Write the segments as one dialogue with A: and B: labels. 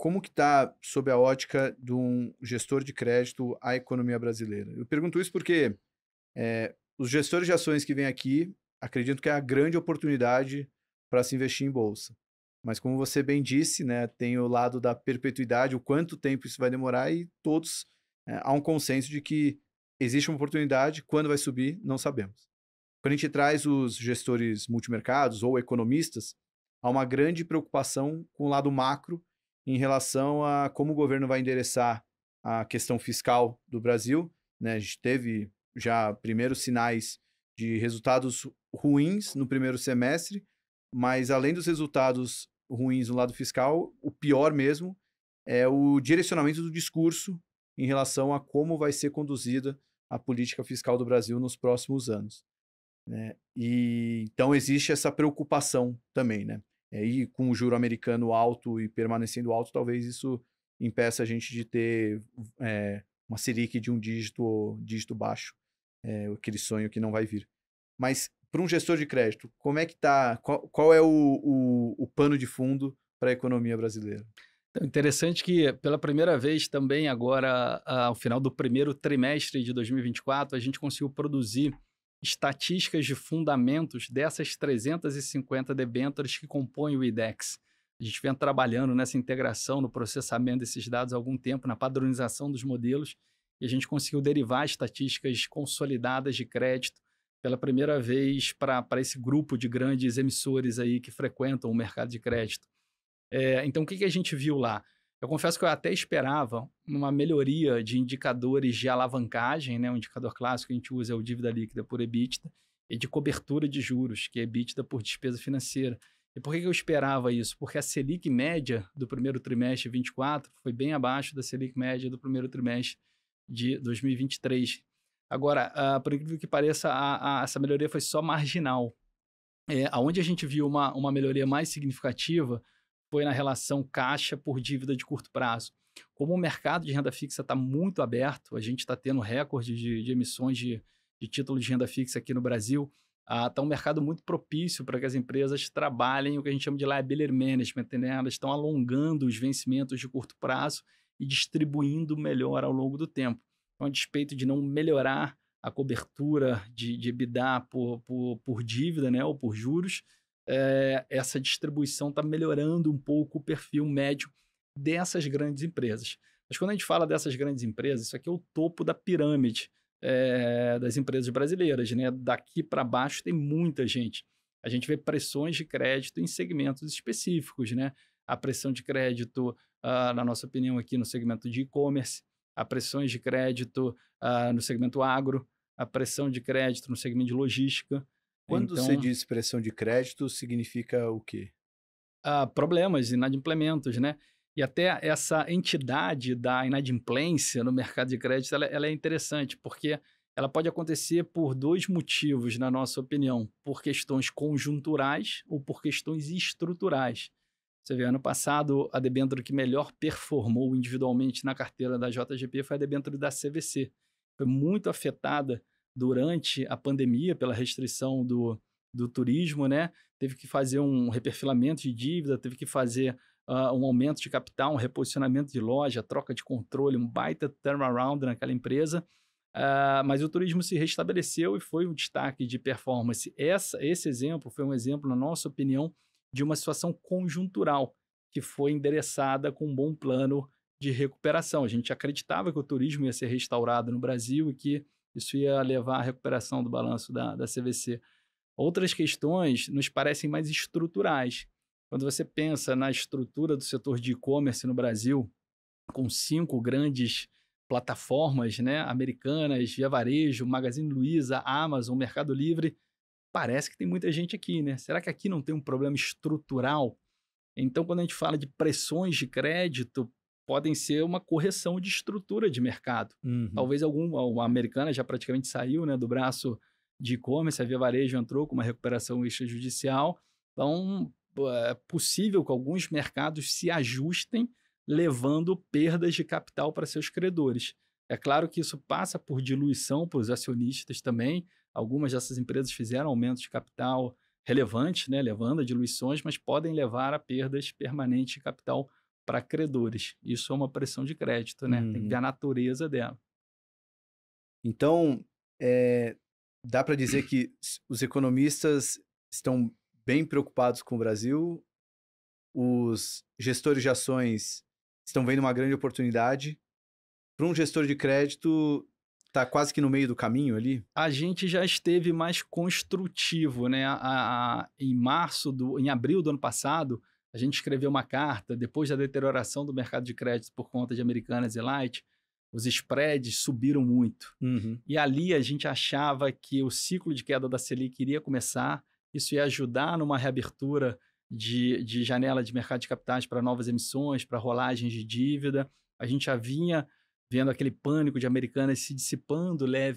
A: como que está, sob a ótica de um gestor de crédito, a economia brasileira? Eu pergunto isso porque é, os gestores de ações que vêm aqui, acredito que é a grande oportunidade para se investir em bolsa. Mas como você bem disse, né, tem o lado da perpetuidade, o quanto tempo isso vai demorar e todos é, há um consenso de que existe uma oportunidade, quando vai subir, não sabemos. Quando a gente traz os gestores multimercados ou economistas, há uma grande preocupação com o lado macro em relação a como o governo vai endereçar a questão fiscal do Brasil. Né? A gente teve já primeiros sinais de resultados ruins no primeiro semestre, mas além dos resultados ruins no lado fiscal, o pior mesmo é o direcionamento do discurso em relação a como vai ser conduzida a política fiscal do Brasil nos próximos anos. Né? E então existe essa preocupação também, né? É, e com o juro americano alto e permanecendo alto, talvez isso impeça a gente de ter é, uma Selic de um dígito, dígito baixo, é, aquele sonho que não vai vir. Mas para um gestor de crédito, como é que tá? Qual, qual é o, o, o, pano de fundo para a economia brasileira?
B: Então, interessante que pela primeira vez também agora, ao final do primeiro trimestre de 2024, a gente conseguiu produzir estatísticas de fundamentos dessas 350 debêntures que compõem o IDEX. A gente vem trabalhando nessa integração, no processamento desses dados há algum tempo, na padronização dos modelos, e a gente conseguiu derivar estatísticas consolidadas de crédito pela primeira vez para esse grupo de grandes emissores aí que frequentam o mercado de crédito. É, então, o que, que a gente viu lá? Eu confesso que eu até esperava uma melhoria de indicadores de alavancagem, né? Um indicador clássico que a gente usa é o dívida líquida por EBITDA e de cobertura de juros, que é EBITDA por despesa financeira. E por que eu esperava isso? Porque a Selic média do primeiro trimestre de 24 foi bem abaixo da Selic média do primeiro trimestre de 2023. Agora, uh, por incrível que pareça, a, a, essa melhoria foi só marginal. É, onde a gente viu uma, uma melhoria mais significativa foi na relação caixa por dívida de curto prazo. Como o mercado de renda fixa está muito aberto, a gente está tendo recorde de, de emissões de, de títulos de renda fixa aqui no Brasil, está ah, uh, um mercado muito propício para que as empresas trabalhem o que a gente chama de liability management, né? elas estão alongando os vencimentos de curto prazo e distribuindo melhor ao longo do tempo. Então, a despeito de não melhorar a cobertura de, de EBITDA por, por, por dívida né? ou por juros, é, essa distribuição está melhorando um pouco o perfil médio dessas grandes empresas. Mas quando a gente fala dessas grandes empresas, isso aqui é o topo da pirâmide é, das empresas brasileiras. Né? Daqui para baixo tem muita gente. A gente vê pressões de crédito em segmentos específicos. Né? A pressão de crédito, ah, na nossa opinião, aqui no segmento de e-commerce, a pressões de crédito ah, no segmento agro, a pressão de crédito no segmento de logística, quando então, você diz
A: expressão de crédito, significa o quê?
B: Uh, problemas, inadimplementos, né? E até essa entidade da inadimplência no mercado de crédito, ela, é, ela é interessante, porque ela pode acontecer por dois motivos, na nossa opinião. Por questões conjunturais ou por questões estruturais. Você vê, ano passado, a debênture que melhor performou individualmente na carteira da JGP foi a debênture da CVC. Foi muito afetada durante a pandemia, pela restrição do, do turismo, né? Teve que fazer um reperfilamento de dívida, teve que fazer uh, um aumento de capital, um reposicionamento de loja, troca de controle, um baita turnaround naquela empresa. Uh, mas o turismo se restabeleceu e foi um destaque de performance. Essa, esse exemplo foi um exemplo, na nossa opinião, de uma situação conjuntural que foi endereçada com um bom plano de recuperação. A gente acreditava que o turismo ia ser restaurado no Brasil e que isso ia levar à recuperação do balanço da, da CVC. Outras questões nos parecem mais estruturais. Quando você pensa na estrutura do setor de e-commerce no Brasil, com cinco grandes plataformas né, americanas, Via Varejo, Magazine Luiza, Amazon, Mercado Livre, parece que tem muita gente aqui, né? Será que aqui não tem um problema estrutural? Então, quando a gente fala de pressões de crédito podem ser uma correção de estrutura de mercado. Uhum. Talvez alguma, a americana já praticamente saiu né, do braço de e-commerce, a Via Varejo entrou com uma recuperação extrajudicial. Então, é possível que alguns mercados se ajustem, levando perdas de capital para seus credores. É claro que isso passa por diluição para os acionistas também. Algumas dessas empresas fizeram aumentos de capital relevantes, né, levando a diluições, mas podem levar a perdas permanentes de capital para credores. Isso é uma pressão de crédito, né? Uhum. Tem que ver uhum. a
A: natureza dela. Então, é, dá para dizer que os economistas estão bem preocupados com o Brasil, os gestores de ações estão vendo uma grande oportunidade. Para um gestor de crédito, está quase que no meio do caminho ali?
B: A gente já esteve mais construtivo, né? A, a, em março, do, em abril do ano passado, a gente escreveu uma carta depois da deterioração do mercado de crédito por conta de Americanas e Light, os spreads subiram muito. Uhum. E ali a gente achava que o ciclo de queda da Selic iria começar, isso ia ajudar numa reabertura de, de janela de mercado de capitais para novas emissões, para rolagens de dívida. A gente já vinha vendo aquele pânico de Americanas se dissipando eh,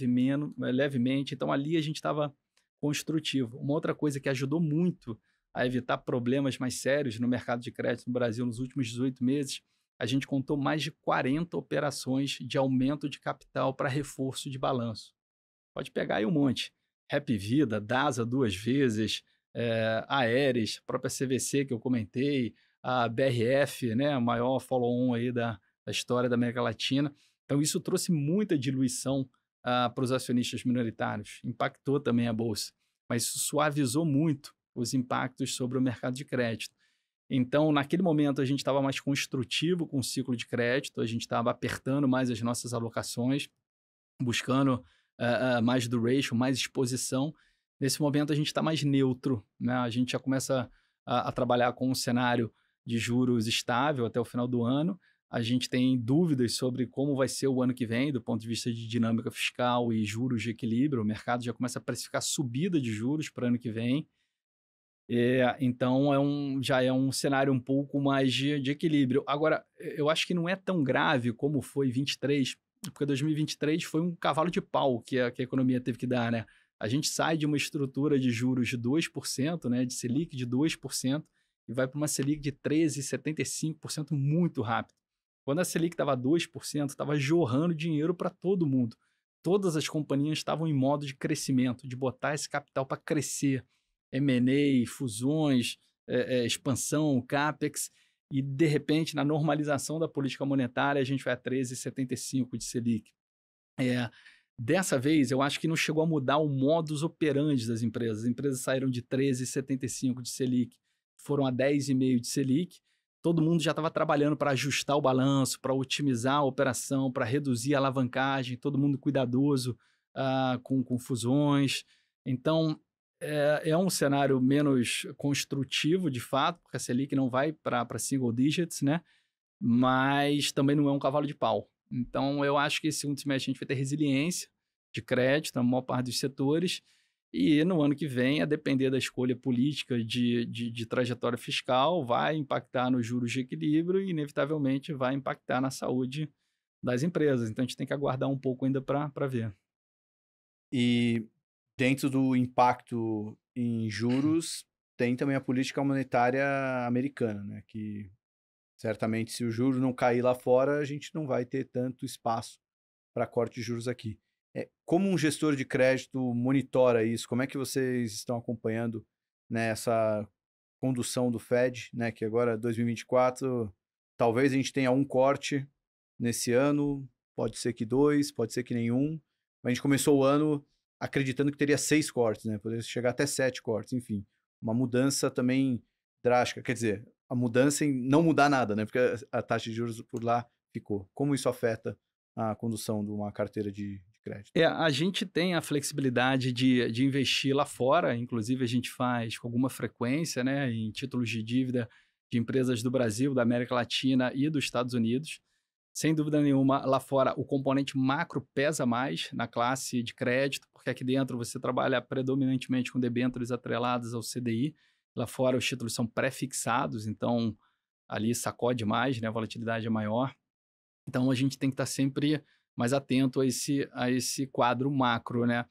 B: levemente. Então ali a gente estava construtivo. Uma outra coisa que ajudou muito a evitar problemas mais sérios no mercado de crédito no Brasil nos últimos 18 meses, a gente contou mais de 40 operações de aumento de capital para reforço de balanço. Pode pegar aí um monte. Rap Vida, DASA duas vezes, é, Aeres, a própria CVC que eu comentei, a BRF, né, a maior follow-on aí da, da história da América Latina. Então, isso trouxe muita diluição ah, para os acionistas minoritários, impactou também a bolsa, mas isso suavizou muito os impactos sobre o mercado de crédito. Então, naquele momento, a gente estava mais construtivo com o ciclo de crédito, a gente estava apertando mais as nossas alocações, buscando uh, uh, mais duration, mais exposição. Nesse momento, a gente está mais neutro, né? a gente já começa a, a trabalhar com um cenário de juros estável até o final do ano. A gente tem dúvidas sobre como vai ser o ano que vem, do ponto de vista de dinâmica fiscal e juros de equilíbrio. O mercado já começa a precificar subida de juros para o ano que vem. É, então é um, já é um cenário um pouco mais de, de, equilíbrio. Agora, eu acho que não é tão grave como foi 23, porque 2023 foi um cavalo de pau que a, que a economia teve que dar, né? A gente sai de uma estrutura de juros de 2%, né, de Selic de 2%, e vai para uma Selic de 13,75% muito rápido. Quando a Selic estava 2%, estava jorrando dinheiro para todo mundo. Todas as companhias estavam em modo de crescimento, de botar esse capital para crescer M&A, fusões, é, é, expansão, CAPEX, e de repente, na normalização da política monetária, a gente vai a 13,75 de Selic. É, dessa vez, eu acho que não chegou a mudar o modus operandi das empresas. As empresas saíram de 13,75 de Selic, foram a 10,5 de Selic. Todo mundo já estava trabalhando para ajustar o balanço, para otimizar a operação, para reduzir a alavancagem, todo mundo cuidadoso ah, com, com fusões. Então, é, é, um cenário menos construtivo, de fato, porque a Selic não vai para single digits, né? Mas também não é um cavalo de pau. Então, eu acho que esse segundo semestre a gente vai ter resiliência de crédito na maior parte dos setores. E no ano que vem, a depender da escolha política de, de, de, trajetória fiscal, vai impactar nos juros de equilíbrio e, inevitavelmente, vai impactar na saúde das empresas. Então, a gente tem que aguardar um pouco ainda para ver.
A: E dentro do impacto em uhum. juros, tem também a política monetária americana, né? Que certamente se o juro não cair lá fora, a gente não vai ter tanto espaço para corte de juros aqui. É, como um gestor de crédito monitora isso? Como é que vocês estão acompanhando né, essa condução do Fed, né? Que agora 2024, talvez a gente tenha um corte nesse ano, pode ser que dois, pode ser que nenhum. A gente começou o ano acreditando que teria seis cortes, né? Poderia chegar até sete cortes, enfim. Uma mudança também drástica. Quer dizer, a mudança em não mudar nada, né? Porque a taxa de juros por lá ficou. Como isso afeta a condução de uma carteira de, crédito?
B: É, a gente tem a flexibilidade de, de investir lá fora, inclusive a gente faz com alguma frequência, né? Em títulos de dívida de empresas do Brasil, da América Latina e dos Estados Unidos. Sem dúvida nenhuma, lá fora o componente macro pesa mais na classe de crédito, porque aqui dentro você trabalha predominantemente com debêntures atreladas ao CDI. Lá fora os títulos são pré-fixados, então ali sacode mais, né? a volatilidade é maior. Então a gente tem que estar sempre mais atento a esse, a esse quadro macro. Né?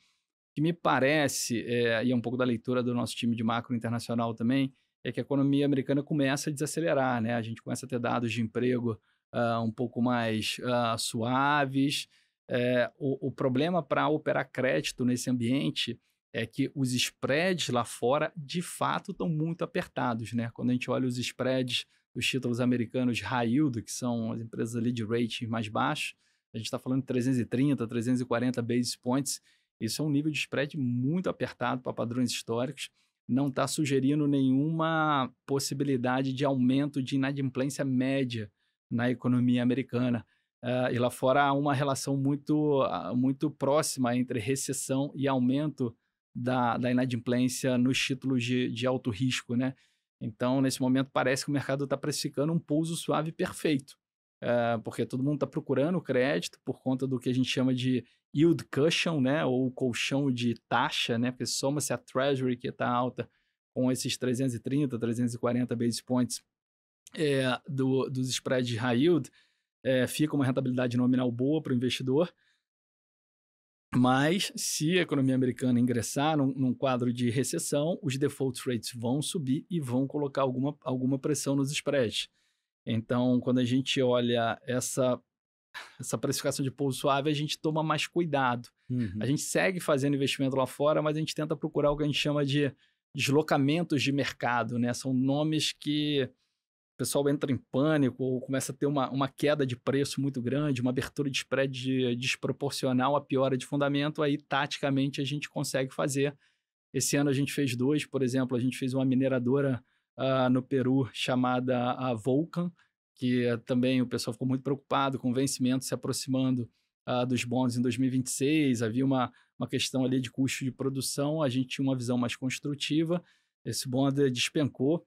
B: que me parece, é, e é um pouco da leitura do nosso time de macro internacional também, é que a economia americana começa a desacelerar. Né? A gente começa a ter dados de emprego uh, um pouco mais uh, suaves. É, o, o, problema para operar crédito nesse ambiente é que os spreads lá fora, de fato, estão muito apertados. Né? Quando a gente olha os spreads dos títulos americanos high yield, que são as empresas ali de rating mais baixo, a gente está falando de 330, 340 basis points. Isso é um nível de spread muito apertado para padrões históricos não está sugerindo nenhuma possibilidade de aumento de inadimplência média na economia americana. Uh, e lá fora há uma relação muito, ah, muito próxima entre recessão e aumento da, da inadimplência nos títulos de, de alto risco, né? Então, nesse momento, parece que o mercado está precificando um pouso suave perfeito, uh, porque todo mundo está procurando crédito por conta do que a gente chama de yield cushion, né? Ou colchão de taxa, né? Porque soma-se a treasury que está alta com esses 330, 340 basis points é, do, dos spreads de high yield, é, fica uma rentabilidade nominal boa para o investidor. Mas, se a economia americana ingressar num, num, quadro de recessão, os default rates vão subir e vão colocar alguma, alguma pressão nos spreads. Então, quando a gente olha essa, essa precificação de pouso suave, a gente toma mais cuidado. Uhum. A gente segue fazendo investimento lá fora, mas a gente tenta procurar o que a gente chama de deslocamentos de mercado. Né? São nomes que pessoal entra em pânico ou começa a ter uma, uma queda de preço muito grande, uma abertura de spread de, desproporcional à piora de fundamento, aí taticamente a gente consegue fazer. Esse ano a gente fez dois, por exemplo, a gente fez uma mineradora uh, no Peru chamada a Vulcan, que uh, também o pessoal ficou muito preocupado com o vencimento se aproximando uh, dos bons em 2026, havia uma, uma questão ali de custo de produção, a gente tinha uma visão mais construtiva, esse bond despencou,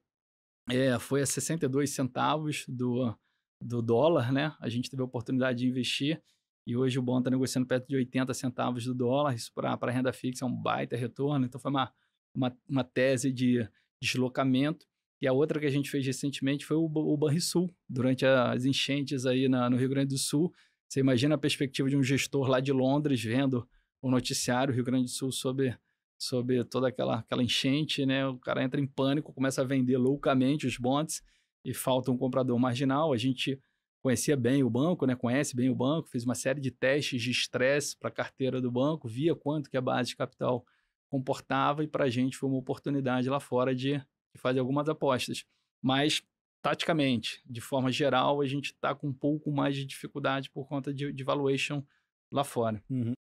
B: é, foi a 62 centavos do, do dólar, né? A gente teve a oportunidade de investir e hoje o bond está negociando perto de 80 centavos do dólar. Isso para renda fixa é um baita retorno. Então foi uma, uma, uma tese de deslocamento. E a outra que a gente fez recentemente foi o, o Banrisul, durante as enchentes aí na, no Rio Grande do Sul. Você imagina a perspectiva de um gestor lá de Londres vendo o noticiário Rio Grande do Sul sobre sobre toda aquela, aquela enchente, né? O cara entra em pânico, começa a vender loucamente os bonds e falta um comprador marginal. A gente conhecia bem o banco, né? Conhece bem o banco, fez uma série de testes de estresse para a carteira do banco, via quanto que a base de capital comportava e para a gente foi uma oportunidade lá fora de, de fazer algumas apostas. Mas taticamente, de forma geral, a gente está com um pouco mais de dificuldade por conta de, de valuation lá fora. Uhum.